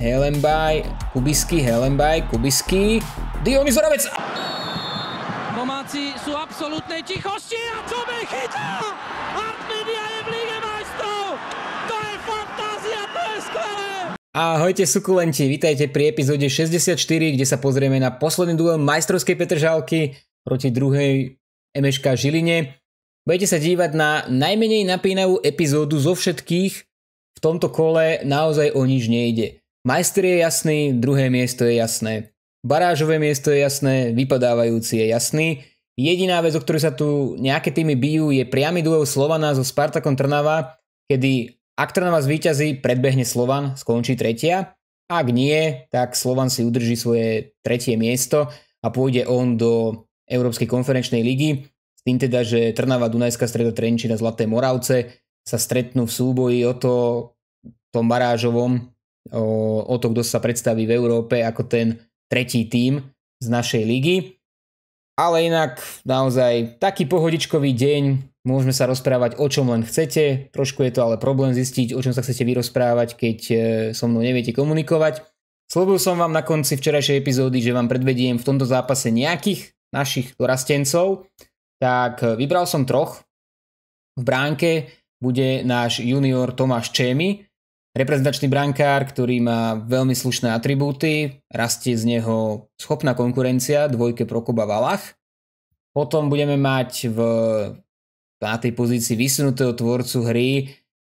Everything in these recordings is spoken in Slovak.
Helenbaj, Kubisky, Helenbaj, Kubisky. Diony Zoravec! Domáci sú absolútnej tichosti a by chytá! Artmedia je v Líge majstrov! To je fantázia, to je skvelé! Ahojte sukulenti, vítajte pri epizóde 64, kde sa pozrieme na posledný duel majstrovskej Petržalky proti druhej MŠK Žiline. Budete sa dívať na najmenej napínavú epizódu zo všetkých, v tomto kole naozaj o nič nejde. Majster je jasný, druhé miesto je jasné. Barážové miesto je jasné, vypadávajúci je jasný. Jediná vec, o ktorej sa tu nejaké týmy bijú, je priamy duel Slovana so Spartakom Trnava, kedy ak Trnava zvýťazí, predbehne Slovan, skončí tretia. Ak nie, tak Slovan si udrží svoje tretie miesto a pôjde on do Európskej konferenčnej ligy. S tým teda, že Trnava, Dunajská, streda Trenčina, Zlaté Moravce sa stretnú v súboji o to, tom barážovom o, o to, kto sa predstaví v Európe ako ten tretí tím z našej ligy. Ale inak naozaj taký pohodičkový deň, môžeme sa rozprávať o čom len chcete, trošku je to ale problém zistiť, o čom sa chcete vyrozprávať, keď e, so mnou neviete komunikovať. Slobil som vám na konci včerajšej epizódy, že vám predvediem v tomto zápase nejakých našich dorastencov, tak e, vybral som troch. V bránke bude náš junior Tomáš Čemi, Reprezentačný brankár, ktorý má veľmi slušné atribúty, rastie z neho schopná konkurencia dvojke Prokoba Valach. Potom budeme mať v, na tej pozícii vysunutého tvorcu hry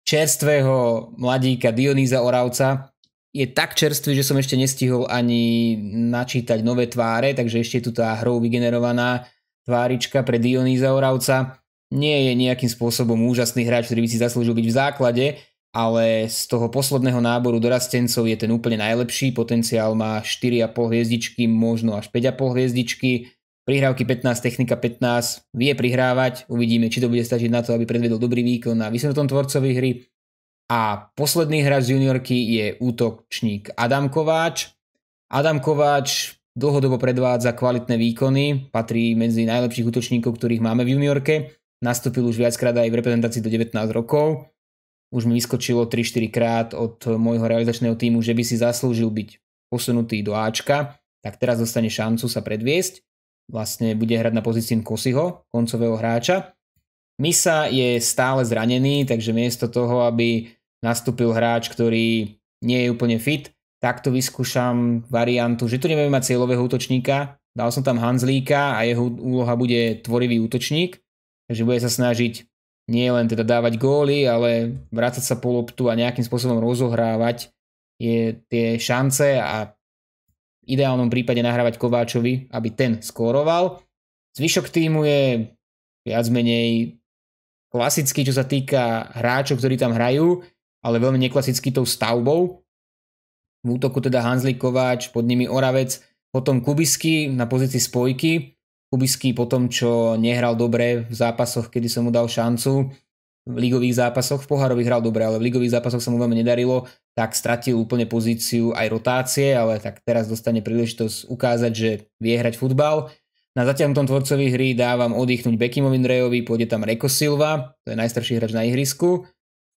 čerstvého mladíka Dionýza Oravca. Je tak čerstvý, že som ešte nestihol ani načítať nové tváre, takže ešte je tu tá hrou vygenerovaná tvárička pre Dionýza Oravca. Nie je nejakým spôsobom úžasný hráč, ktorý by si zaslúžil byť v základe, ale z toho posledného náboru dorastencov je ten úplne najlepší, potenciál má 4,5 hviezdičky, možno až 5,5 hviezdičky, prihrávky 15, technika 15, vie prihrávať, uvidíme, či to bude stačiť na to, aby predvedol dobrý výkon na vysvetom tvorcovi hry. A posledný hráč z juniorky je útočník Adam Kováč. Adam Kováč dlhodobo predvádza kvalitné výkony, patrí medzi najlepších útočníkov, ktorých máme v juniorke, nastúpil už viackrát aj v reprezentácii do 19 rokov už mi vyskočilo 3-4 krát od môjho realizačného týmu, že by si zaslúžil byť posunutý do Ačka, tak teraz dostane šancu sa predviesť. Vlastne bude hrať na pozícii Kosiho, koncového hráča. Misa je stále zranený, takže miesto toho, aby nastúpil hráč, ktorý nie je úplne fit, takto vyskúšam variantu, že tu nebudeme mať cieľového útočníka, dal som tam Hanzlíka a jeho úloha bude tvorivý útočník, takže bude sa snažiť nie len teda dávať góly, ale vrácať sa po loptu a nejakým spôsobom rozohrávať je tie šance a v ideálnom prípade nahrávať Kováčovi, aby ten skóroval. Zvyšok týmu je viac menej klasický, čo sa týka hráčov, ktorí tam hrajú, ale veľmi neklasický tou stavbou. V útoku teda Hanzlik Kováč, pod nimi Oravec, potom Kubisky na pozícii spojky, Kubisky po tom, čo nehral dobre v zápasoch, kedy som mu dal šancu, v ligových zápasoch, v pohárových hral dobre, ale v ligových zápasoch sa mu veľmi nedarilo, tak stratil úplne pozíciu aj rotácie, ale tak teraz dostane príležitosť ukázať, že vie hrať futbal. Na zatiahnutom tvorcovi hry dávam oddychnúť Bekimovi Drejovi, pôjde tam Reko Silva, to je najstarší hráč na ihrisku.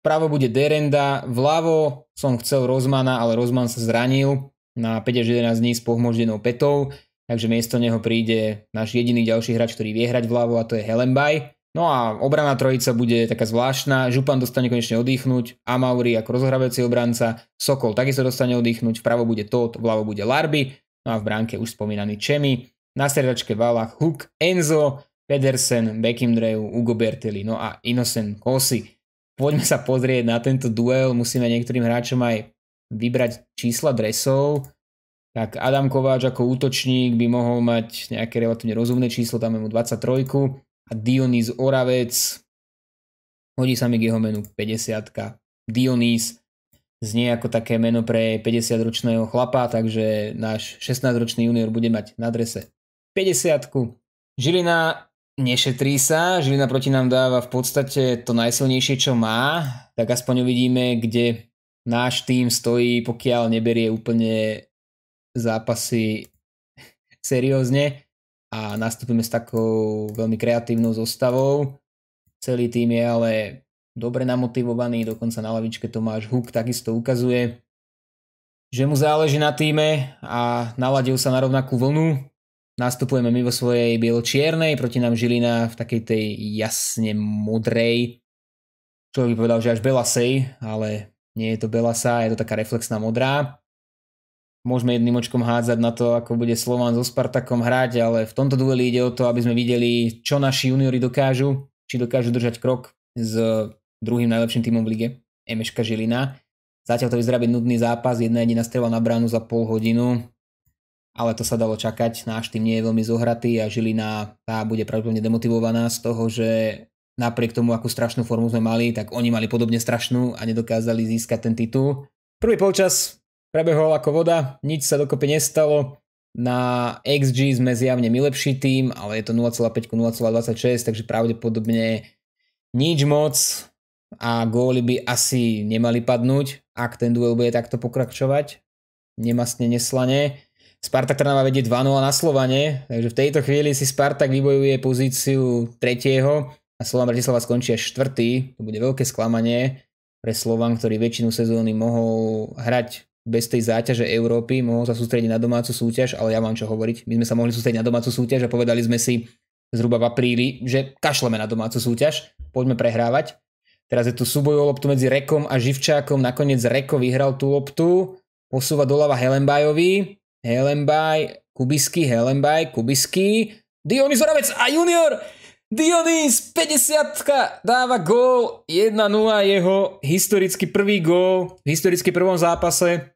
Vpravo bude Derenda, vľavo som chcel Rozmana, ale Rozman sa zranil na 5 až 11 dní s pohmoždenou petou takže miesto neho príde náš jediný ďalší hráč, ktorý vie hrať vľavo a to je Helenbaj. No a obrana trojica bude taká zvláštna. Župan dostane konečne oddychnúť, Amauri ako rozhrávací obranca, Sokol takisto dostane oddychnúť, vpravo bude Tot, vľavo bude Larby, no a v bránke už spomínaný Čemi, na stredačke Valach, Hook, Enzo, Pedersen, Bekimdreju, Ugo Bertelli, no a Innocent Kosi. Poďme sa pozrieť na tento duel, musíme niektorým hráčom aj vybrať čísla dresov tak Adam Kováč ako útočník by mohol mať nejaké relatívne rozumné číslo, je mu 23 a Dionýz Oravec hodí sa mi k jeho menu 50 Dionýz znie ako také meno pre 50 ročného chlapa, takže náš 16 ročný junior bude mať na drese 50 Žilina nešetrí sa, Žilina proti nám dáva v podstate to najsilnejšie, čo má, tak aspoň uvidíme, kde náš tým stojí, pokiaľ neberie úplne zápasy seriózne a nastúpime s takou veľmi kreatívnou zostavou. Celý tým je ale dobre namotivovaný, dokonca na lavičke Tomáš Huk takisto ukazuje, že mu záleží na týme a naladil sa na rovnakú vlnu. Nastupujeme my vo svojej bielo-čiernej, proti nám Žilina v takej tej jasne modrej. Človek by povedal, že až Belasej, ale nie je to Belasa, je to taká reflexná modrá môžeme jedným očkom hádzať na to, ako bude Slován so Spartakom hrať, ale v tomto dueli ide o to, aby sme videli, čo naši juniori dokážu, či dokážu držať krok s druhým najlepším týmom v lige, Emeška Žilina. Zatiaľ to vyzerá byť nudný zápas, jedna jediná strela na bránu za pol hodinu, ale to sa dalo čakať, náš tým nie je veľmi zohratý a Žilina tá bude pravdepodobne demotivovaná z toho, že napriek tomu, akú strašnú formu sme mali, tak oni mali podobne strašnú a nedokázali získať ten titul. Prvý polčas Prebehol ako voda, nič sa dokopy nestalo. Na XG sme zjavne my lepší tým, ale je to 0,5 0,26, takže pravdepodobne nič moc a góly by asi nemali padnúť, ak ten duel bude takto pokračovať. Nemastne, neslane. Spartak Trnava vedie 2-0 na Slovane, takže v tejto chvíli si Spartak vybojuje pozíciu tretieho a Slovan Bratislava skončí až štvrtý. To bude veľké sklamanie pre Slovan, ktorý väčšinu sezóny mohol hrať bez tej záťaže Európy mohol sa sústrediť na domácu súťaž, ale ja mám čo hovoriť. My sme sa mohli sústrediť na domácu súťaž a povedali sme si zhruba v apríli, že kašleme na domácu súťaž, poďme prehrávať. Teraz je tu súboj o loptu medzi Rekom a Živčákom, nakoniec Reko vyhral tú loptu, posúva doľava Helenbajovi, Helenbaj, Kubisky, Helenbaj, Kubisky, Dionys Horavec a Junior! Dionys 50 dáva gól 1-0 jeho historicky prvý gól v historicky prvom zápase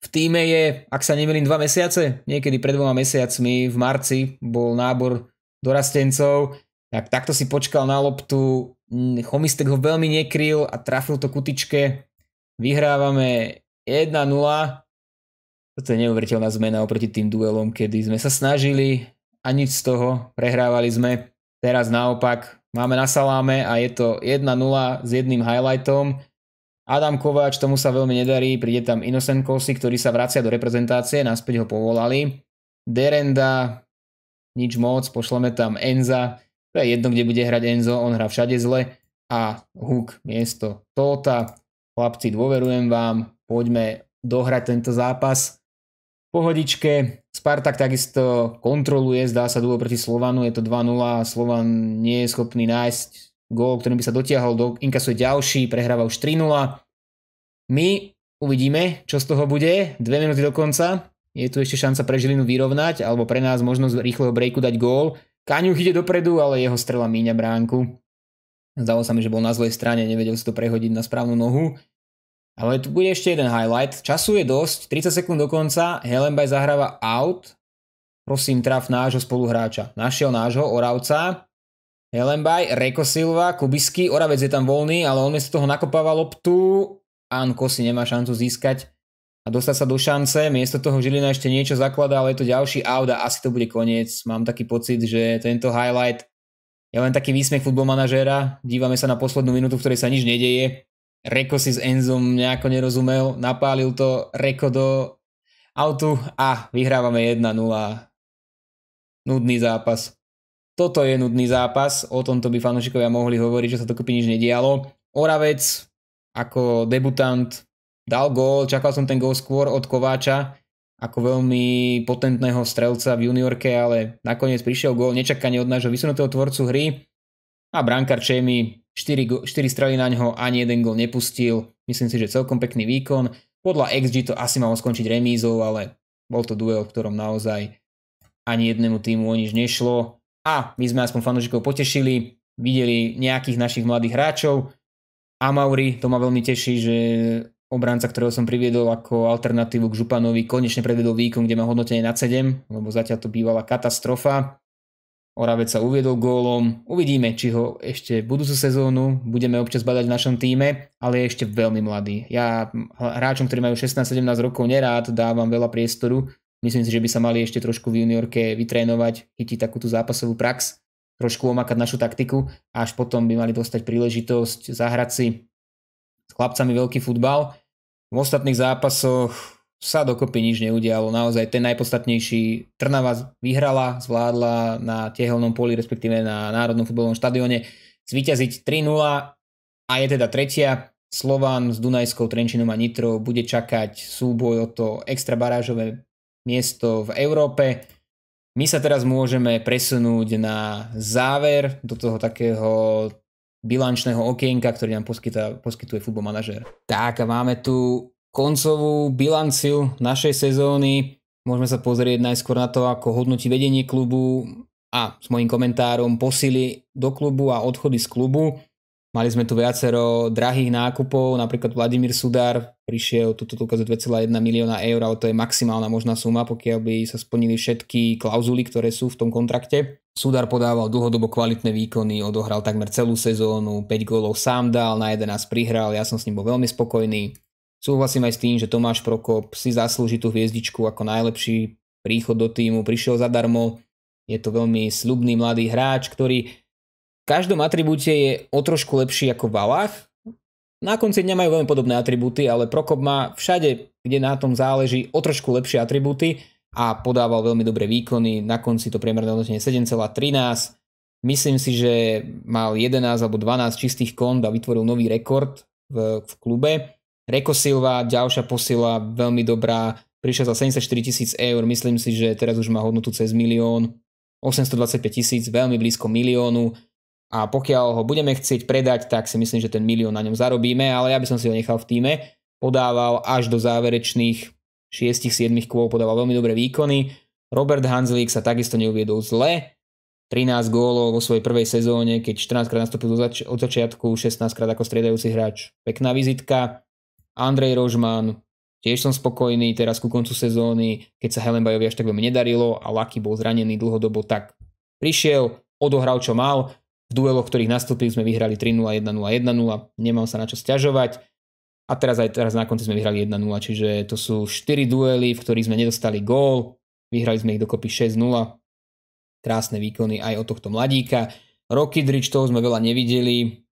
v týme je, ak sa nemýlim, dva mesiace, niekedy pred dvoma mesiacmi v marci bol nábor dorastencov, tak takto si počkal na loptu, Chomistek ho veľmi nekryl a trafil to kutičke, vyhrávame 1-0, toto je neuveriteľná zmena oproti tým duelom, kedy sme sa snažili a nič z toho, prehrávali sme, teraz naopak, máme na saláme a je to 1-0 s jedným highlightom, Adam Kováč, tomu sa veľmi nedarí, príde tam Innocent Kosi, ktorý sa vracia do reprezentácie, naspäť ho povolali. Derenda, nič moc, pošleme tam Enza, to je jedno, kde bude hrať Enzo, on hrá všade zle. A Hook, miesto Tota, chlapci, dôverujem vám, poďme dohrať tento zápas. Pohodičke, Spartak takisto kontroluje, zdá sa dôvod proti Slovanu, je to 2-0 a Slovan nie je schopný nájsť gól, ktorým by sa dotiahol, do, inkasuje ďalší, prehráva už 3-0. My uvidíme, čo z toho bude, dve minúty do konca, je tu ešte šanca pre Žilinu vyrovnať, alebo pre nás možnosť rýchleho breaku dať gól. Kaňuch ide dopredu, ale jeho strela míňa bránku. Zdalo sa mi, že bol na zlej strane, nevedel si to prehodiť na správnu nohu. Ale tu bude ešte jeden highlight. Času je dosť, 30 sekúnd do konca, Helenbaj zahráva out. Prosím, traf nášho spoluhráča. Našiel nášho, Oravca. Helenbaj, Reko Silva, Kubisky, Oravec je tam voľný, ale on z toho nakopáva loptu. Anko si nemá šancu získať a dostať sa do šance. Miesto toho Žilina ešte niečo zakladá, ale je to ďalší out a asi to bude koniec. Mám taký pocit, že tento highlight je len taký výsmech futbolmanažéra. Dívame sa na poslednú minútu, v ktorej sa nič nedeje. Reko si s Enzom nejako nerozumel, napálil to Reko do autu a vyhrávame 1-0. Nudný zápas. Toto je nudný zápas, o tomto by fanúšikovia mohli hovoriť, že sa kopy nič nedialo. Oravec ako debutant dal gól, čakal som ten gól skôr od Kováča, ako veľmi potentného strelca v juniorke, ale nakoniec prišiel gól nečakanie od nášho vysunutého tvorcu hry a brankár Čemi 4, 4 strely na ňoho ani jeden gól nepustil. Myslím si, že celkom pekný výkon. Podľa XG to asi malo skončiť remízou, ale bol to duel, v ktorom naozaj ani jednému týmu o nič nešlo a my sme aspoň fanúšikov potešili, videli nejakých našich mladých hráčov. A Mauri to ma veľmi teší, že obranca, ktorého som priviedol ako alternatívu k Županovi, konečne predvedol výkon, kde má hodnotenie na 7, lebo zatiaľ to bývala katastrofa. Oravec sa uviedol gólom, uvidíme, či ho ešte v budúcu sezónu budeme občas badať v našom týme, ale je ešte veľmi mladý. Ja hráčom, ktorí majú 16-17 rokov, nerád dávam veľa priestoru, Myslím si, že by sa mali ešte trošku v juniorke vytrénovať, chytiť takúto zápasovú prax, trošku omakať našu taktiku a až potom by mali dostať príležitosť zahrať si s chlapcami veľký futbal. V ostatných zápasoch sa dokopy nič neudialo. Naozaj ten najpodstatnejší Trnava vyhrala, zvládla na tehelnom poli, respektíve na Národnom futbolovom štadióne zvíťaziť 3-0 a je teda tretia. Slovan s Dunajskou, Trenčinom a Nitrou bude čakať súboj o to extra barážové miesto v Európe. My sa teraz môžeme presunúť na záver do toho takého bilančného okienka, ktorý nám poskytá, poskytuje futbol manažer. Tak a máme tu koncovú bilanciu našej sezóny. Môžeme sa pozrieť najskôr na to, ako hodnotí vedenie klubu a s mojím komentárom posily do klubu a odchody z klubu. Mali sme tu viacero drahých nákupov, napríklad Vladimír Sudar prišiel tuto tu 2,1 milióna eur, ale to je maximálna možná suma, pokiaľ by sa splnili všetky klauzuly, ktoré sú v tom kontrakte. Sudar podával dlhodobo kvalitné výkony, odohral takmer celú sezónu, 5 gólov sám dal, na 11 prihral, ja som s ním bol veľmi spokojný. Súhlasím aj s tým, že Tomáš Prokop si zaslúži tú hviezdičku ako najlepší príchod do týmu, prišiel zadarmo, je to veľmi slubný mladý hráč, ktorý každom atribúte je o trošku lepší ako Valach. Na konci dňa majú veľmi podobné atribúty, ale Prokop má všade, kde na tom záleží, o trošku lepšie atribúty a podával veľmi dobré výkony. Na konci to priemerné hodnotenie 7,13. Myslím si, že mal 11 alebo 12 čistých kont a vytvoril nový rekord v, v klube. Reko Silva, ďalšia posila, veľmi dobrá, prišiel za 74 tisíc eur, myslím si, že teraz už má hodnotu cez milión, 825 tisíc, veľmi blízko miliónu a pokiaľ ho budeme chcieť predať, tak si myslím, že ten milión na ňom zarobíme, ale ja by som si ho nechal v týme. Podával až do záverečných 6-7 kôl, podával veľmi dobré výkony. Robert Hanzlík sa takisto neuviedol zle. 13 gólov vo svojej prvej sezóne, keď 14 krát nastúpil zač- od začiatku, 16 krát ako striedajúci hráč. Pekná vizitka. Andrej Rožman, tiež som spokojný teraz ku koncu sezóny, keď sa Helenbajovi až tak veľmi nedarilo a Laky bol zranený dlhodobo, tak prišiel, odohral čo mal, v dueloch, ktorých nastúpili, sme vyhrali 3-0, 1-0, 1-0. Nemám sa na čo stiažovať. A teraz aj teraz na konci sme vyhrali 1-0, čiže to sú 4 duely, v ktorých sme nedostali gól. Vyhrali sme ich dokopy 6-0. Krásne výkony aj od tohto mladíka. Rocky Dridge, toho sme veľa nevideli.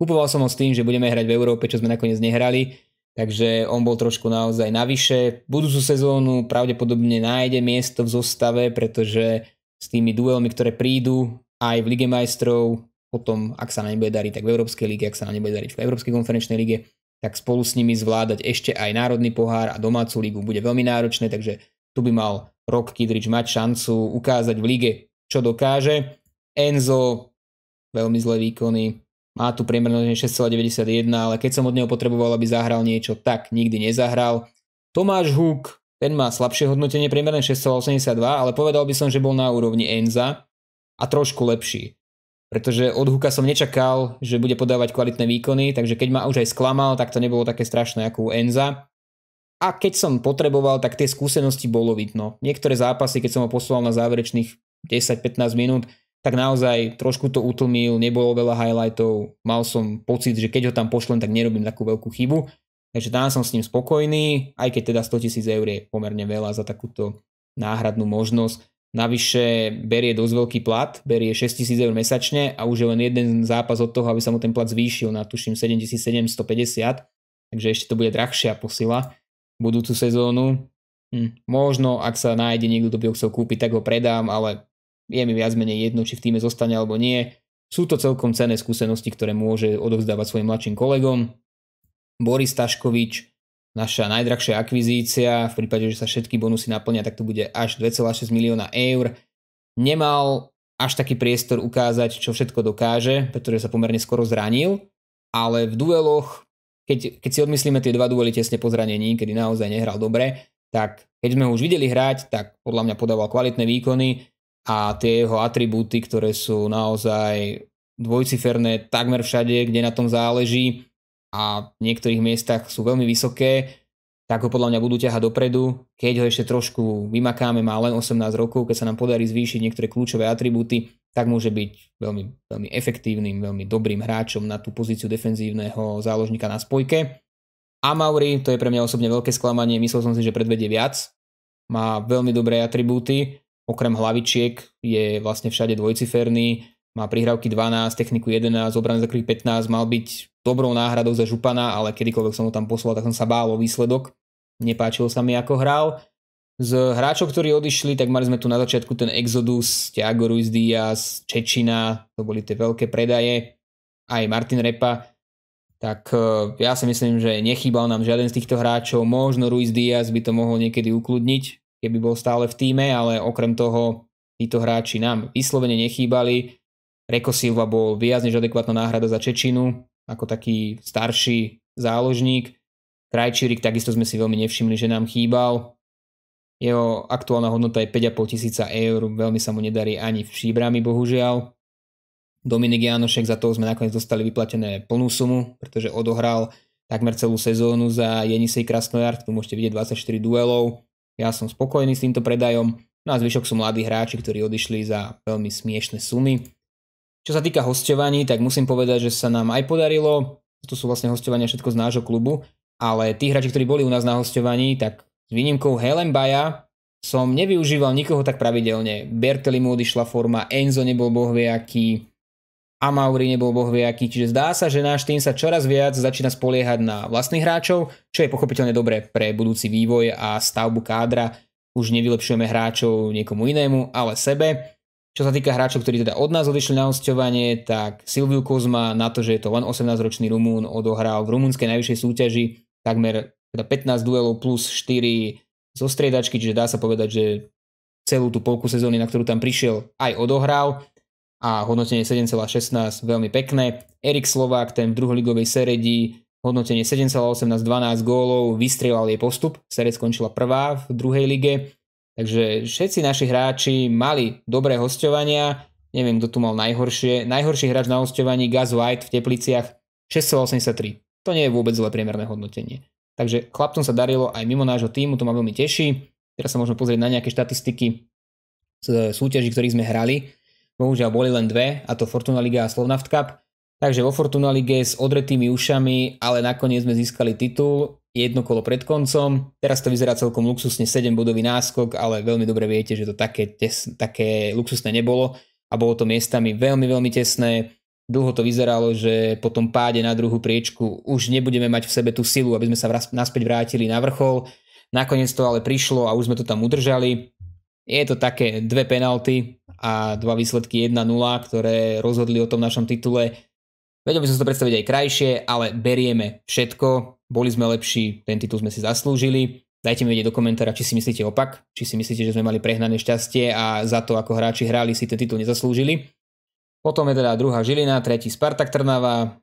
Kupoval som ho s tým, že budeme hrať v Európe, čo sme nakoniec nehrali. Takže on bol trošku naozaj navyše. Budúcu sezónu pravdepodobne nájde miesto v zostave, pretože s tými duelmi, ktoré prídu, aj v Lige majstrov, potom, ak sa nám nebude dariť, tak v Európskej lige, ak sa nám nebude dariť v Európskej konferenčnej lige, tak spolu s nimi zvládať ešte aj národný pohár a domácu ligu bude veľmi náročné, takže tu by mal rok Kidrič mať šancu ukázať v lige, čo dokáže. Enzo, veľmi zlé výkony, má tu priemernosť 6,91, ale keď som od neho potreboval, aby zahral niečo, tak nikdy nezahral. Tomáš Huk, ten má slabšie hodnotenie, priemerne 6,82, ale povedal by som, že bol na úrovni Enza, a trošku lepší. Pretože od Huka som nečakal, že bude podávať kvalitné výkony, takže keď ma už aj sklamal, tak to nebolo také strašné ako u Enza. A keď som potreboval, tak tie skúsenosti bolo vidno. Niektoré zápasy, keď som ho poslal na záverečných 10-15 minút, tak naozaj trošku to utlmil, nebolo veľa highlightov, mal som pocit, že keď ho tam pošlem, tak nerobím takú veľkú chybu. Takže tam som s ním spokojný, aj keď teda 100 000 eur je pomerne veľa za takúto náhradnú možnosť. Navyše berie dosť veľký plat, berie 6000 eur mesačne a už je len jeden zápas od toho, aby sa mu ten plat zvýšil na tuším 7750, takže ešte to bude drahšia posila budúcu sezónu. Hm, možno, ak sa nájde niekto, kto by ho chcel kúpiť, tak ho predám, ale je mi viac menej jedno, či v týme zostane alebo nie. Sú to celkom cenné skúsenosti, ktoré môže odovzdávať svojim mladším kolegom. Boris Taškovič, naša najdrahšia akvizícia, v prípade, že sa všetky bonusy naplnia, tak to bude až 2,6 milióna eur. Nemal až taký priestor ukázať, čo všetko dokáže, pretože sa pomerne skoro zranil, ale v dueloch, keď, keď si odmyslíme tie dva duely tesne po zranení, kedy naozaj nehral dobre, tak keď sme ho už videli hrať, tak podľa mňa podával kvalitné výkony a tie jeho atribúty, ktoré sú naozaj dvojciferné takmer všade, kde na tom záleží, a v niektorých miestach sú veľmi vysoké, tak ho podľa mňa budú ťahať dopredu. Keď ho ešte trošku vymakáme, má len 18 rokov, keď sa nám podarí zvýšiť niektoré kľúčové atribúty, tak môže byť veľmi, veľmi efektívnym, veľmi dobrým hráčom na tú pozíciu defenzívneho záložníka na spojke. A Mauri, to je pre mňa osobne veľké sklamanie, myslel som si, že predvedie viac. Má veľmi dobré atribúty, okrem hlavičiek je vlastne všade dvojciferný, má prihrávky 12, techniku 11, obrany za 15, mal byť dobrou náhradou za Župana, ale kedykoľvek som ho tam poslal, tak som sa bál o výsledok. Nepáčilo sa mi, ako hral. Z hráčov, ktorí odišli, tak mali sme tu na začiatku ten Exodus, Thiago Ruiz Diaz, Čečina, to boli tie veľké predaje, aj Martin Repa. Tak e, ja si myslím, že nechýbal nám žiaden z týchto hráčov. Možno Ruiz Diaz by to mohol niekedy ukludniť, keby bol stále v týme, ale okrem toho títo hráči nám vyslovene nechýbali. Reko Silva bol viac než adekvátna náhrada za Čečinu, ako taký starší záložník. Krajčírik takisto sme si veľmi nevšimli, že nám chýbal. Jeho aktuálna hodnota je 5,5 tisíca eur, veľmi sa mu nedarí ani v šíbrami bohužiaľ. Dominik Janošek za to sme nakoniec dostali vyplatené plnú sumu, pretože odohral takmer celú sezónu za Jenisej Krasnojar, tu môžete vidieť 24 duelov. Ja som spokojný s týmto predajom. No a zvyšok sú mladí hráči, ktorí odišli za veľmi smiešne sumy. Čo sa týka hostovaní, tak musím povedať, že sa nám aj podarilo, to sú vlastne hostovania všetko z nášho klubu, ale tí hráči, ktorí boli u nás na hostovaní, tak s výnimkou Helen Baja som nevyužíval nikoho tak pravidelne. Berteli mu odišla forma, Enzo nebol bohviaký, Amauri nebol bohviaký, čiže zdá sa, že náš tým sa čoraz viac začína spoliehať na vlastných hráčov, čo je pochopiteľne dobré pre budúci vývoj a stavbu kádra. Už nevylepšujeme hráčov niekomu inému, ale sebe. Čo sa týka hráčov, ktorí teda od nás odišli na hostovanie, tak Silviu Kozma na to, že je to len 18-ročný Rumún, odohral v rumunskej najvyššej súťaži takmer teda 15 duelov plus 4 zo striedačky, čiže dá sa povedať, že celú tú polku sezóny, na ktorú tam prišiel, aj odohral a hodnotenie 7,16 veľmi pekné. Erik Slovák, ten v druholigovej seredi, hodnotenie 7,18, 12 gólov, vystrelal jej postup, sered skončila prvá v druhej lige Takže všetci naši hráči mali dobré hostovania, neviem, kto tu mal najhoršie, najhorší hráč na hostovaní Gaz White v Tepliciach 683. To nie je vôbec zle priemerné hodnotenie. Takže chlapcom sa darilo aj mimo nášho týmu, to ma veľmi teší. Teraz sa môžeme pozrieť na nejaké štatistiky z e, súťaží, ktorých sme hrali. Bohužiaľ boli len dve, a to Fortuna Liga a Slovnaft Cup. Takže vo Fortuna Lige s odretými ušami, ale nakoniec sme získali titul jedno kolo pred koncom. Teraz to vyzerá celkom luxusne, 7 bodový náskok, ale veľmi dobre viete, že to také, tes, také luxusné nebolo a bolo to miestami veľmi, veľmi tesné. Dlho to vyzeralo, že po tom páde na druhú priečku už nebudeme mať v sebe tú silu, aby sme sa naspäť vrátili na vrchol. Nakoniec to ale prišlo a už sme to tam udržali. Je to také dve penalty a dva výsledky 1-0, ktoré rozhodli o tom našom titule. Vedel by som si to predstaviť aj krajšie, ale berieme všetko boli sme lepší, ten titul sme si zaslúžili. Dajte mi vedieť do komentára, či si myslíte opak, či si myslíte, že sme mali prehnané šťastie a za to, ako hráči hrali, si ten titul nezaslúžili. Potom je teda druhá Žilina, tretí Spartak Trnava,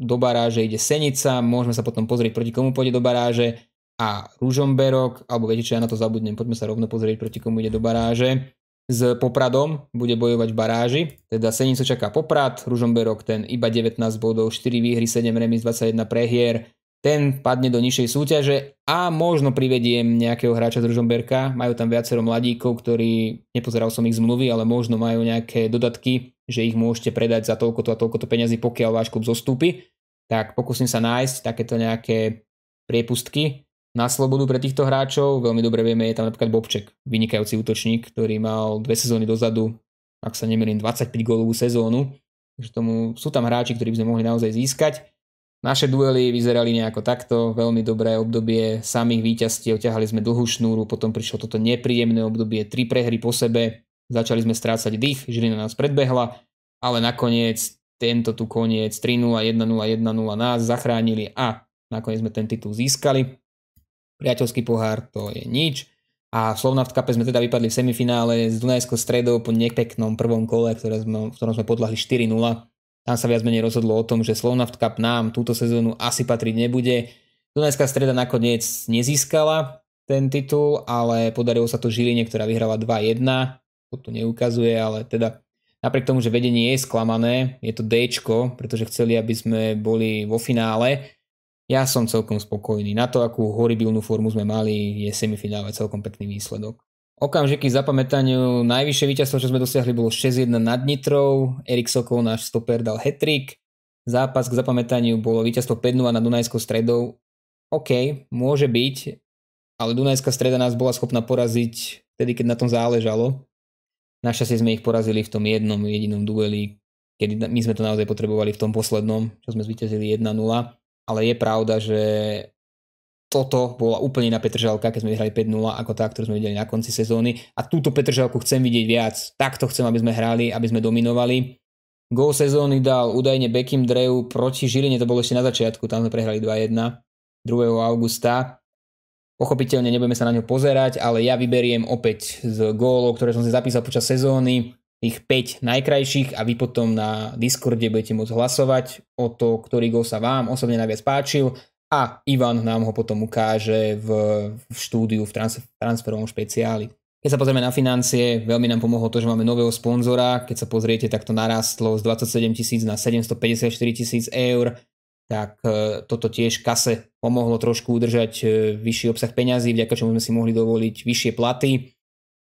do baráže ide Senica, môžeme sa potom pozrieť, proti komu pôjde do baráže a Ružomberok, alebo viete čo, ja na to zabudnem, poďme sa rovno pozrieť, proti komu ide do baráže. S Popradom bude bojovať v baráži, teda senica čaká Poprad, Ružomberok ten iba 19 bodov, 4 výhry, 7 remis, 21 prehier, ten padne do nižšej súťaže a možno privediem nejakého hráča z Ružomberka. Majú tam viacero mladíkov, ktorí, nepozeral som ich zmluvy, ale možno majú nejaké dodatky, že ich môžete predať za toľko a toľko peňazí, pokiaľ váš klub zostúpi. Tak pokúsim sa nájsť takéto nejaké priepustky na slobodu pre týchto hráčov. Veľmi dobre vieme, je tam napríklad Bobček, vynikajúci útočník, ktorý mal dve sezóny dozadu, ak sa nemýlim, 25 gólovú sezónu. Takže tomu sú tam hráči, ktorí by sme mohli naozaj získať. Naše duely vyzerali nejako takto, veľmi dobré obdobie samých víťazstiev, ťahali sme dlhú šnúru, potom prišlo toto nepríjemné obdobie, tri prehry po sebe, začali sme strácať dých, Žilina nás predbehla, ale nakoniec tento tu koniec 3-0, 1-0, 1-0 nás zachránili a nakoniec sme ten titul získali. Priateľský pohár to je nič. A v Slovnaft Cup sme teda vypadli v semifinále s Dunajskou stredou po nepeknom prvom kole, ktoré sme, v ktorom sme podľahli 4-0 tam sa viac menej rozhodlo o tom, že Slovnaft Cup nám túto sezónu asi patriť nebude. Dunajská streda nakoniec nezískala ten titul, ale podarilo sa to Žiline, ktorá vyhrala 2-1. To tu neukazuje, ale teda napriek tomu, že vedenie je sklamané, je to D, pretože chceli, aby sme boli vo finále. Ja som celkom spokojný. Na to, akú horibilnú formu sme mali, je semifinále celkom pekný výsledok. Okamžiky zapamätaniu najvyššie víťazstvo, čo sme dosiahli, bolo 6-1 nad Nitrou. Erik Sokol, náš stoper, dal hetrik. Zápas k zapamätaniu bolo víťazstvo 5-0 na Dunajskou stredou. OK, môže byť, ale Dunajská streda nás bola schopná poraziť vtedy, keď na tom záležalo. Našťastie sme ich porazili v tom jednom jedinom dueli, kedy my sme to naozaj potrebovali v tom poslednom, čo sme zvíťazili 1-0. Ale je pravda, že toto bola úplne na Petržalka, keď sme vyhrali 5-0 ako tá, ktorú sme videli na konci sezóny. A túto Petržalku chcem vidieť viac. Takto chcem, aby sme hrali, aby sme dominovali. Go sezóny dal údajne Bekim Dreju proti Žiline, to bolo ešte na začiatku, tam sme prehrali 2-1 2. augusta. Pochopiteľne nebudeme sa na ňo pozerať, ale ja vyberiem opäť z gólov, ktoré som si zapísal počas sezóny, tých 5 najkrajších a vy potom na Discorde budete môcť hlasovať o to, ktorý gól sa vám osobne najviac páčil a Ivan nám ho potom ukáže v, v štúdiu v transferovom špeciáli. Keď sa pozrieme na financie, veľmi nám pomohlo to, že máme nového sponzora. Keď sa pozriete, tak to narastlo z 27 tisíc na 754 tisíc eur. Tak e, toto tiež kase pomohlo trošku udržať e, vyšší obsah peňazí, vďaka čomu sme si mohli dovoliť vyššie platy.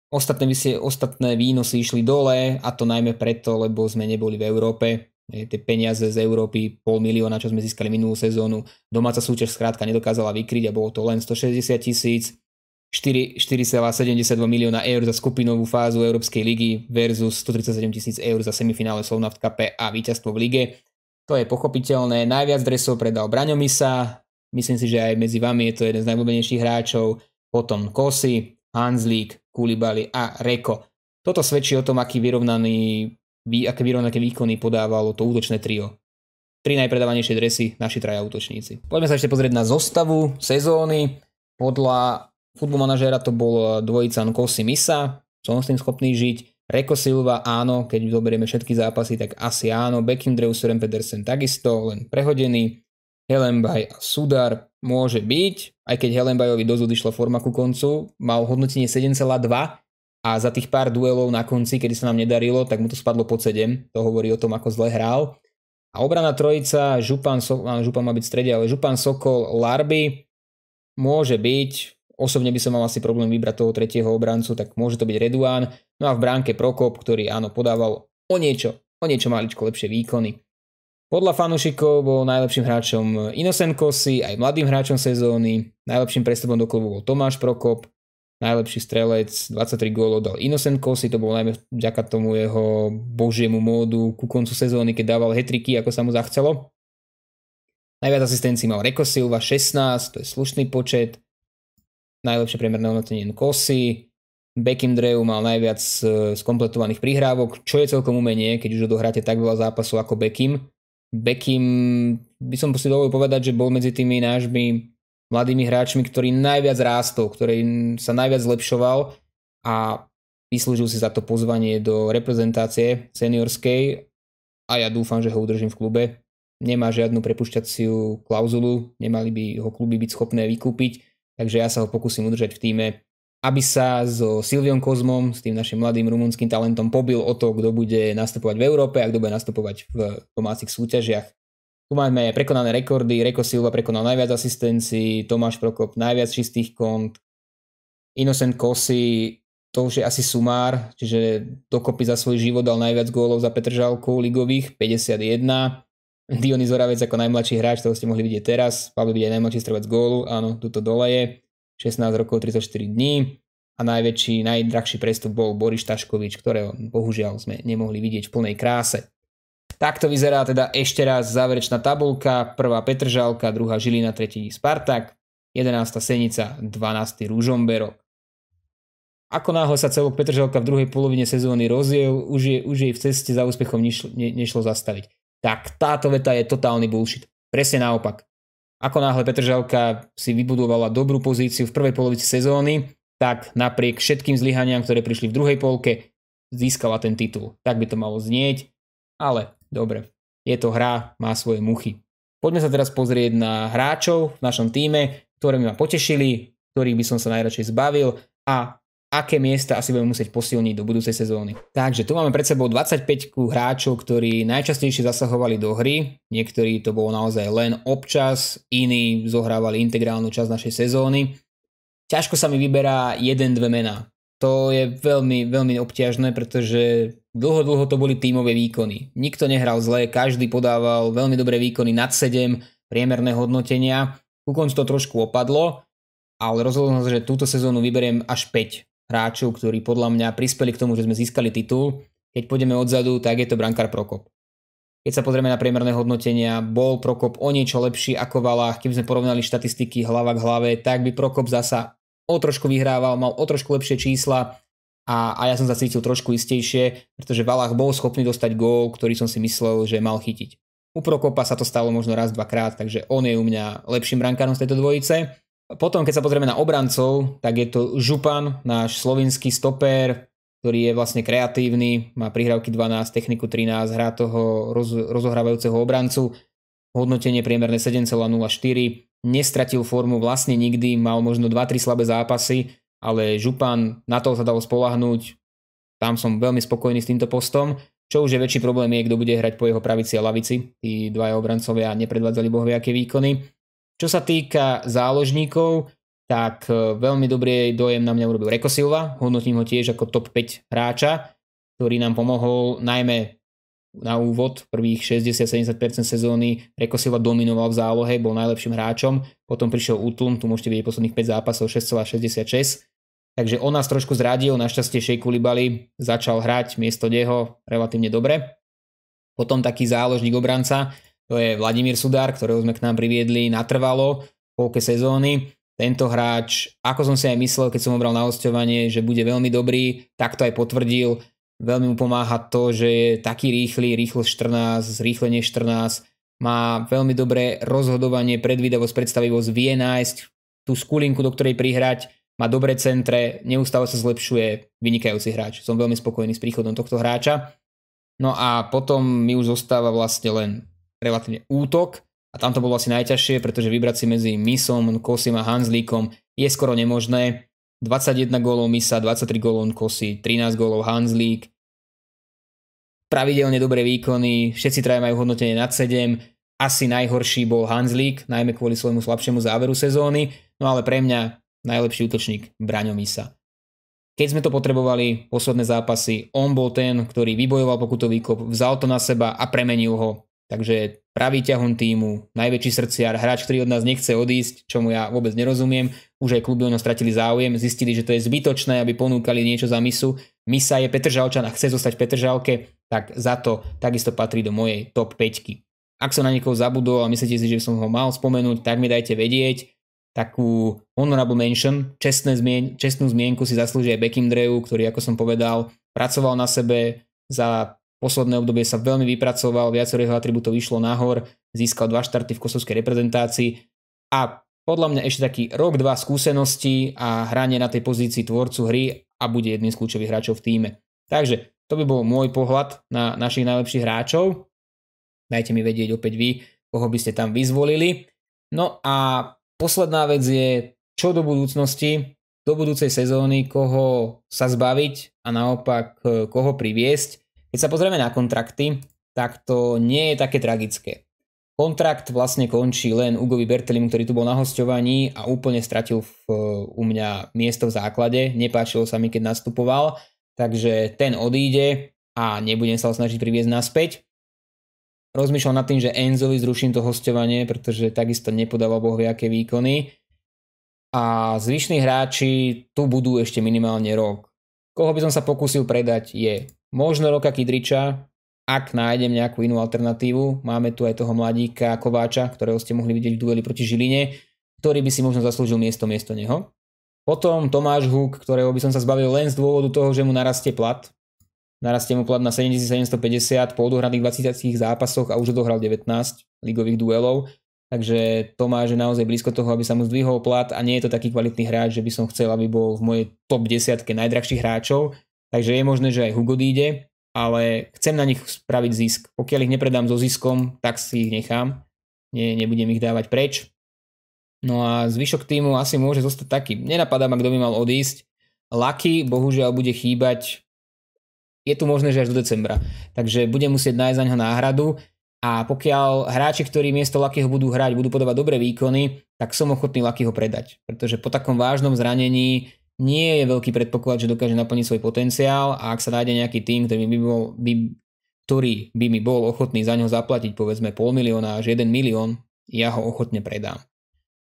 Ostatné, ostatné výnosy išli dole a to najmä preto, lebo sme neboli v Európe tie peniaze z Európy, pol milióna, čo sme získali minulú sezónu. Domáca súťaž skrátka nedokázala vykryť a bolo to len 160 tisíc. 4,72 milióna eur za skupinovú fázu Európskej ligy versus 137 tisíc eur za semifinále Slovnaft Cup a víťazstvo v lige. To je pochopiteľné. Najviac dresov predal Braňomisa. Myslím si, že aj medzi vami je to jeden z najblúbenejších hráčov. Potom Kosy, Hanslík, Kulibali a Reko. Toto svedčí o tom, aký vyrovnaný vy, aké vyrovnaké výkony podávalo to útočné trio. Tri najpredávanejšie dresy naši traja útočníci. Poďme sa ešte pozrieť na zostavu sezóny. Podľa futbol manažéra to bol eh, dvojica Nkosi Misa, som s tým schopný žiť. Reko Silva áno, keď zoberieme všetky zápasy, tak asi áno. Dreus, Søren Pedersen takisto, len prehodený. Helenbaj a Sudar môže byť, aj keď Helenbajovi dosť odišla forma ku koncu, mal hodnotenie 7,2, a za tých pár duelov na konci, kedy sa nám nedarilo, tak mu to spadlo po 7. To hovorí o tom, ako zle hral. A obrana trojica, Župan, so- Župan má byť stredia, strede, ale Župan, Sokol, Larby môže byť, osobne by som mal asi problém vybrať toho tretieho obrancu, tak môže to byť Reduán. No a v bránke Prokop, ktorý áno podával o niečo, o niečo maličko lepšie výkony. Podľa fanúšikov bol najlepším hráčom Innocent aj mladým hráčom sezóny. Najlepším prestupom do klubu bol Tomáš Prokop najlepší strelec, 23 gólov dal Innocent si to bolo najmä vďaka tomu jeho božiemu módu ku koncu sezóny, keď dával hetriky, ako sa mu zachcelo. Najviac asistencií mal Reko Silva 16, to je slušný počet. Najlepšie priemerné hodnotenie Kosy, Beckham Drew mal najviac e, skompletovaných prihrávok, čo je celkom umenie, keď už odohráte tak veľa zápasov ako Beckham. Beckham, by som si dovolil povedať, že bol medzi tými nášmi mladými hráčmi, ktorý najviac rástol, ktorý sa najviac zlepšoval a vyslúžil si za to pozvanie do reprezentácie seniorskej a ja dúfam, že ho udržím v klube. Nemá žiadnu prepušťaciu klauzulu, nemali by ho kluby byť schopné vykúpiť, takže ja sa ho pokúsim udržať v týme, aby sa so Silviom Kozmom, s tým našim mladým rumunským talentom, pobil o to, kto bude nastupovať v Európe a kto bude nastupovať v domácich súťažiach. Tu máme prekonané rekordy, Reko Silva prekonal najviac asistencií, Tomáš Prokop najviac čistých kont, Innocent kosi, to už je asi sumár, čiže dokopy za svoj život dal najviac gólov za Petržalku ligových, 51. Dionys Oravec ako najmladší hráč, toho ste mohli vidieť teraz, byť aj najmladší strelec gólu, áno, tuto dole je, 16 rokov 34 dní a najväčší, najdrahší prestup bol Boris Taškovič, ktorého bohužiaľ sme nemohli vidieť v plnej kráse. Takto vyzerá teda ešte raz záverečná tabulka. Prvá Petržalka, druhá Žilina, tretí Spartak, 11. Senica, 12. Ružomberok. Ako náhle sa celok Petržalka v druhej polovine sezóny rozjel, už jej, už jej v ceste za úspechom nešlo, ne, nešlo zastaviť. Tak táto veta je totálny bullshit. Presne naopak. Ako náhle Petržalka si vybudovala dobrú pozíciu v prvej polovici sezóny, tak napriek všetkým zlyhaniam, ktoré prišli v druhej polke, získala ten titul. Tak by to malo znieť, ale Dobre, je to hra, má svoje muchy. Poďme sa teraz pozrieť na hráčov v našom týme, ktoré mi ma potešili, ktorých by som sa najradšej zbavil a aké miesta asi budeme musieť posilniť do budúcej sezóny. Takže tu máme pred sebou 25 hráčov, ktorí najčastejšie zasahovali do hry. Niektorí to bolo naozaj len občas, iní zohrávali integrálnu časť našej sezóny. Ťažko sa mi vyberá jeden, dve mená. To je veľmi, veľmi obťažné, pretože Dlho, dlho to boli tímové výkony. Nikto nehral zle, každý podával veľmi dobré výkony nad 7 priemerné hodnotenia. Ku koncu to trošku opadlo, ale rozhodol som sa, že túto sezónu vyberiem až 5 hráčov, ktorí podľa mňa prispeli k tomu, že sme získali titul. Keď pôjdeme odzadu, tak je to brankár Prokop. Keď sa pozrieme na priemerné hodnotenia, bol Prokop o niečo lepší ako Valach. Keby sme porovnali štatistiky hlava k hlave, tak by Prokop zasa o trošku vyhrával, mal o trošku lepšie čísla a, a ja som sa cítil trošku istejšie, pretože Valach bol schopný dostať gól, ktorý som si myslel, že mal chytiť. U Prokopa sa to stalo možno raz, dvakrát, takže on je u mňa lepším brankárom z tejto dvojice. Potom, keď sa pozrieme na obrancov, tak je to Župan, náš slovinský stoper, ktorý je vlastne kreatívny, má prihrávky 12, techniku 13, hrá toho roz, rozohrávajúceho obrancu, hodnotenie priemerne 7,04, nestratil formu vlastne nikdy, mal možno 2-3 slabé zápasy, ale Župan, na to sa dalo spolahnúť, tam som veľmi spokojný s týmto postom. Čo už je väčší problém je, kto bude hrať po jeho pravici a lavici. Tí dvaja obrancovia nepredvádzali bohviaké výkony. Čo sa týka záložníkov, tak e, veľmi dobrý dojem na mňa urobil Reko Silva. Hodnotím ho tiež ako top 5 hráča, ktorý nám pomohol najmä na úvod prvých 60-70% sezóny Reko Silva dominoval v zálohe, bol najlepším hráčom, potom prišiel útlum, tu môžete vidieť posledných 5 zápasov 6,66 Takže on nás trošku zradil, našťastie Sheikh začal hrať miesto neho relatívne dobre. Potom taký záložník obranca, to je Vladimír Sudár, ktorého sme k nám priviedli natrvalo v polke sezóny. Tento hráč, ako som si aj myslel, keď som ho bral na hostovanie, že bude veľmi dobrý, tak to aj potvrdil. Veľmi mu pomáha to, že je taký rýchly, rýchlo 14, zrýchlenie 14, má veľmi dobré rozhodovanie, predvídavosť, predstavivosť, vie nájsť tú skulinku, do ktorej prihrať má dobré centre, neustále sa zlepšuje, vynikajúci hráč. Som veľmi spokojný s príchodom tohto hráča. No a potom mi už zostáva vlastne len relatívne útok a tam to bolo asi najťažšie, pretože vybrať si medzi Misom, Kosim a Hanzlíkom je skoro nemožné. 21 gólov Misa, 23 gólov Kosi, 13 gólov Hanzlík. Pravidelne dobré výkony, všetci traja majú hodnotenie nad 7. Asi najhorší bol Hanzlík, najmä kvôli svojmu slabšiemu záveru sezóny, no ale pre mňa najlepší útočník Braňo Misa. Keď sme to potrebovali, posledné zápasy, on bol ten, ktorý vybojoval pokutový kop, vzal to na seba a premenil ho. Takže pravý ťahom týmu, najväčší srdciar, hráč, ktorý od nás nechce odísť, čomu ja vôbec nerozumiem. Už aj kluby o ňom stratili záujem, zistili, že to je zbytočné, aby ponúkali niečo za misu. Misa je Petržalčan a chce zostať v Petržalke, tak za to takisto patrí do mojej top 5. Ak som na niekoho zabudol a myslíte si, že som ho mal spomenúť, tak mi dajte vedieť takú honorable mention, čestné zmien- čestnú zmienku si zaslúži aj Beckham Drew, ktorý, ako som povedal, pracoval na sebe, za posledné obdobie sa veľmi vypracoval, viacero jeho atribútov išlo nahor, získal dva štarty v kosovskej reprezentácii a podľa mňa ešte taký rok, dva skúsenosti a hranie na tej pozícii tvorcu hry a bude jedným z kľúčových hráčov v týme. Takže to by bol môj pohľad na našich najlepších hráčov. Dajte mi vedieť opäť vy, koho by ste tam vyzvolili. No a Posledná vec je, čo do budúcnosti, do budúcej sezóny, koho sa zbaviť a naopak e, koho priviesť. Keď sa pozrieme na kontrakty, tak to nie je také tragické. Kontrakt vlastne končí len Ugovi Bertelimu, ktorý tu bol na hostovaní a úplne stratil v, e, u mňa miesto v základe. Nepáčilo sa mi, keď nastupoval, takže ten odíde a nebudem sa ho snažiť priviesť naspäť rozmýšľal nad tým, že Enzovi zruším to hostovanie, pretože takisto nepodával boh aké výkony. A zvyšní hráči tu budú ešte minimálne rok. Koho by som sa pokúsil predať je možno Roka Kidriča, ak nájdem nejakú inú alternatívu. Máme tu aj toho mladíka Kováča, ktorého ste mohli vidieť v dueli proti Žiline, ktorý by si možno zaslúžil miesto miesto neho. Potom Tomáš Huk, ktorého by som sa zbavil len z dôvodu toho, že mu narastie plat, Narastie mu plat na 7750 po odohraných 20 zápasoch a už odohral 19 ligových duelov. Takže to má, že naozaj blízko toho, aby sa mu zdvihol plat a nie je to taký kvalitný hráč, že by som chcel, aby bol v mojej top 10 najdrahších hráčov. Takže je možné, že aj Hugo ide, ale chcem na nich spraviť zisk. Pokiaľ ich nepredám so ziskom, tak si ich nechám. Nie, nebudem ich dávať preč. No a zvyšok týmu asi môže zostať taký. Nenapadá ma, kto by mal odísť. Lucky bohužiaľ bude chýbať je tu možné, že až do decembra. Takže budem musieť nájsť na ňo náhradu a pokiaľ hráči, ktorí miesto Lakyho budú hrať, budú podávať dobré výkony, tak som ochotný Lakyho predať. Pretože po takom vážnom zranení nie je veľký predpoklad, že dokáže naplniť svoj potenciál a ak sa nájde nejaký tým, ktorý by, bol, by, ktorý by mi bol ochotný za neho zaplatiť povedzme pol milióna až jeden milión, ja ho ochotne predám.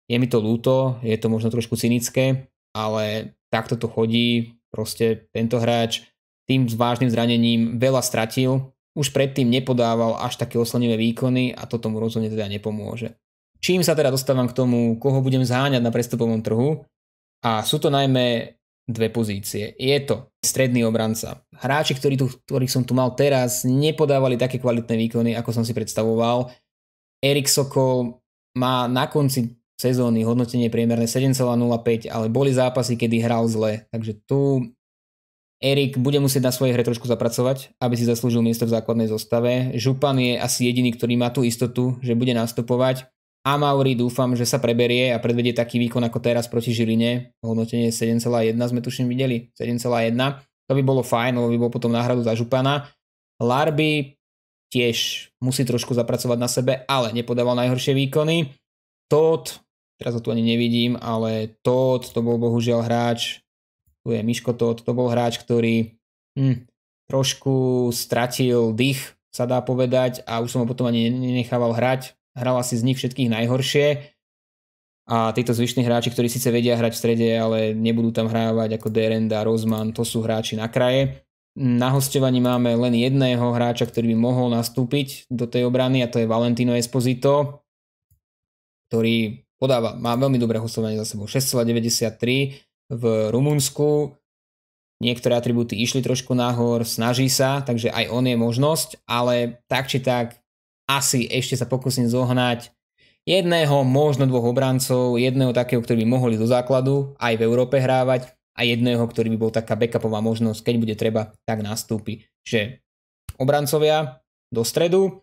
Je mi to ľúto, je to možno trošku cynické, ale takto to chodí. Proste tento hráč tým vážnym zranením veľa stratil, už predtým nepodával až také oslnivé výkony a to tomu rozhodne teda nepomôže. Čím sa teda dostávam k tomu, koho budem zháňať na prestupovom trhu? A sú to najmä dve pozície. Je to stredný obranca. Hráči, ktorí tu, ktorých som tu mal teraz, nepodávali také kvalitné výkony, ako som si predstavoval. Erik Sokol má na konci sezóny hodnotenie priemerne 7,05, ale boli zápasy, kedy hral zle. Takže tu Erik bude musieť na svojej hre trošku zapracovať, aby si zaslúžil miesto v základnej zostave. Župan je asi jediný, ktorý má tú istotu, že bude nastupovať. A Mauri dúfam, že sa preberie a predvedie taký výkon ako teraz proti Žiline. Hodnotenie 7,1 sme tuším videli. 7,1. To by bolo fajn, lebo by bol potom náhradu za Župana. Larby tiež musí trošku zapracovať na sebe, ale nepodával najhoršie výkony. Todd, teraz ho tu ani nevidím, ale Todd to bol bohužiaľ hráč, tu je Miško Todt, to bol hráč, ktorý hm, trošku stratil dých, sa dá povedať, a už som ho potom ani nenechával hrať. Hral asi z nich všetkých najhoršie. A títo zvyšní hráči, ktorí síce vedia hrať v strede, ale nebudú tam hrávať ako Derenda, Rozman, to sú hráči na kraje. Na hostovaní máme len jedného hráča, ktorý by mohol nastúpiť do tej obrany a to je Valentino Esposito, ktorý podáva, má veľmi dobré hostovanie za sebou, 6,93 v Rumunsku. Niektoré atribúty išli trošku nahor, snaží sa, takže aj on je možnosť, ale tak či tak asi ešte sa pokúsim zohnať jedného, možno dvoch obrancov, jedného takého, ktorý by mohol ísť do základu, aj v Európe hrávať a jedného, ktorý by bol taká backupová možnosť, keď bude treba, tak nastúpi. Že obrancovia do stredu,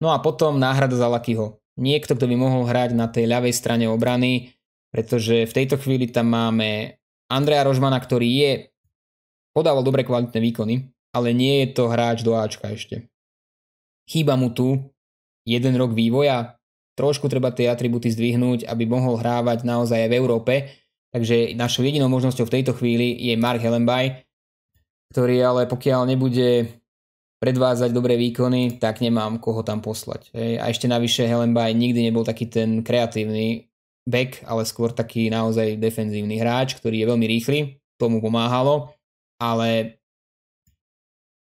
no a potom náhrada za Lakyho. Niekto, kto by mohol hrať na tej ľavej strane obrany, pretože v tejto chvíli tam máme Andreja Rožmana, ktorý je podával dobre kvalitné výkony, ale nie je to hráč do Ačka ešte. Chýba mu tu jeden rok vývoja, trošku treba tie atributy zdvihnúť, aby mohol hrávať naozaj aj v Európe, takže našou jedinou možnosťou v tejto chvíli je Mark Helenbaj, ktorý ale pokiaľ nebude predvázať dobré výkony, tak nemám koho tam poslať. A ešte navyše Helenbaj nikdy nebol taký ten kreatívny back, ale skôr taký naozaj defenzívny hráč, ktorý je veľmi rýchly, tomu pomáhalo, ale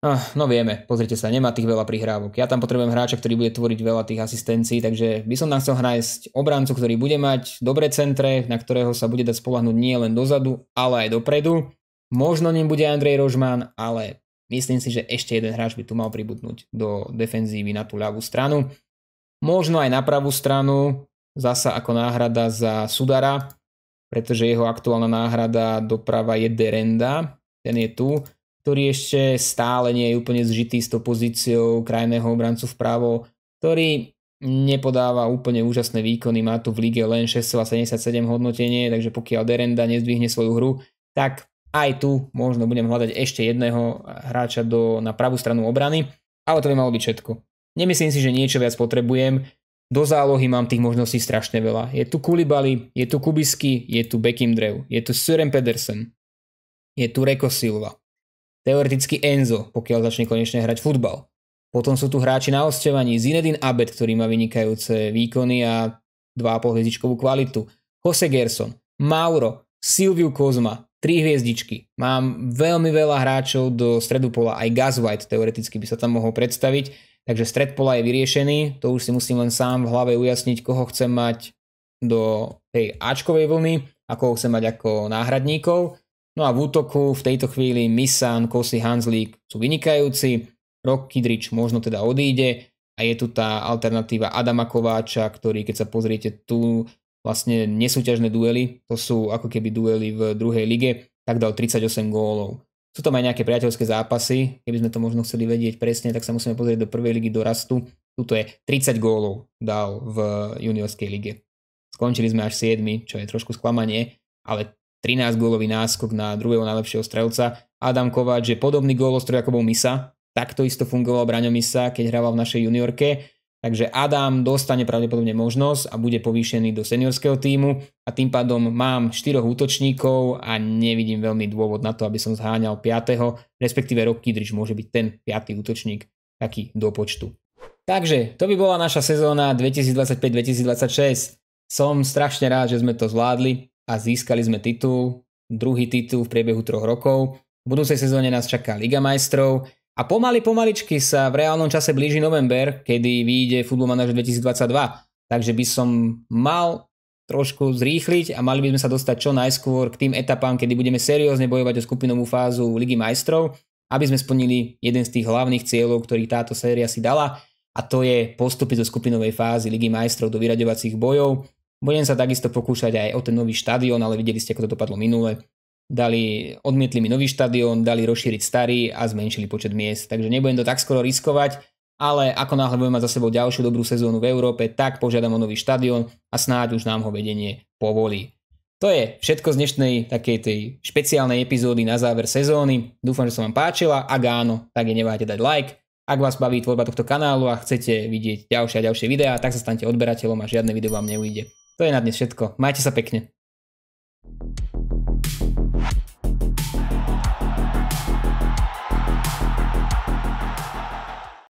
ah, no vieme, pozrite sa, nemá tých veľa prihrávok. Ja tam potrebujem hráča, ktorý bude tvoriť veľa tých asistencií, takže by som tam chcel hrať obrancu, ktorý bude mať dobré centre, na ktorého sa bude dať spolahnuť nie len dozadu, ale aj dopredu. Možno ním bude Andrej Rožman, ale myslím si, že ešte jeden hráč by tu mal pribudnúť do defenzívy na tú ľavú stranu. Možno aj na pravú stranu, zasa ako náhrada za Sudara, pretože jeho aktuálna náhrada doprava je Derenda, ten je tu, ktorý ešte stále nie je úplne zžitý s tou pozíciou krajného obrancu vpravo, ktorý nepodáva úplne úžasné výkony, má tu v lige len 6,77 hodnotenie, takže pokiaľ Derenda nezdvihne svoju hru, tak aj tu možno budem hľadať ešte jedného hráča do, na pravú stranu obrany, ale to by malo byť všetko. Nemyslím si, že niečo viac potrebujem, do zálohy mám tých možností strašne veľa. Je tu Kulibali, je tu Kubisky, je tu Bekim Drev, je tu Sören Pedersen, je tu Reko Silva, teoreticky Enzo, pokiaľ začne konečne hrať futbal. Potom sú tu hráči na osťovaní Zinedine Abed, ktorý má vynikajúce výkony a 2,5 hviezdičkovú kvalitu, Jose Gerson, Mauro, Silviu Kozma, 3 hviezdičky. Mám veľmi veľa hráčov do stredu pola, aj Gazwhite teoreticky by sa tam mohol predstaviť Takže stred pola je vyriešený, to už si musím len sám v hlave ujasniť, koho chcem mať do tej Ačkovej vlny a koho chcem mať ako náhradníkov. No a v útoku v tejto chvíli Misan, Kosi, Hanzlík sú vynikajúci, Rok Kidrič možno teda odíde a je tu tá alternatíva Adama Kováča, ktorý keď sa pozriete tu vlastne nesúťažné duely, to sú ako keby duely v druhej lige, tak dal 38 gólov. Sú tam aj nejaké priateľské zápasy, keby sme to možno chceli vedieť presne, tak sa musíme pozrieť do prvej ligy dorastu. Tuto je 30 gólov dal v juniorskej lige. Skončili sme až 7, čo je trošku sklamanie, ale 13 gólový náskok na druhého najlepšieho strelca. Adam Kováč je podobný gólostroj ako bol Misa, takto isto fungoval Braňo Misa, keď hrával v našej juniorke Takže Adam dostane pravdepodobne možnosť a bude povýšený do seniorského týmu a tým pádom mám štyroch útočníkov a nevidím veľmi dôvod na to, aby som zháňal 5. respektíve Rob Kidrič môže byť ten piatý útočník taký do počtu. Takže to by bola naša sezóna 2025-2026. Som strašne rád, že sme to zvládli a získali sme titul, druhý titul v priebehu troch rokov. V budúcej sezóne nás čaká Liga majstrov, a pomaly pomaličky sa v reálnom čase blíži november, kedy vyjde Football Manager 2022. Takže by som mal trošku zrýchliť a mali by sme sa dostať čo najskôr k tým etapám, kedy budeme seriózne bojovať o skupinovú fázu Ligy majstrov, aby sme splnili jeden z tých hlavných cieľov, ktorý táto séria si dala a to je postupy do skupinovej fázy Ligy majstrov do vyraďovacích bojov. Budem sa takisto pokúšať aj o ten nový štadión, ale videli ste, ako to dopadlo minule dali, odmietli mi nový štadión, dali rozšíriť starý a zmenšili počet miest. Takže nebudem to tak skoro riskovať, ale ako náhle budeme mať za sebou ďalšiu dobrú sezónu v Európe, tak požiadam o nový štadión a snáď už nám ho vedenie povolí. To je všetko z dnešnej takej tej špeciálnej epizódy na záver sezóny. Dúfam, že sa vám páčila. Ak áno, tak je neváhajte dať like. Ak vás baví tvorba tohto kanálu a chcete vidieť ďalšie a ďalšie videá, tak sa stante odberateľom a žiadne video vám neujde. To je na dnes všetko. Majte sa pekne.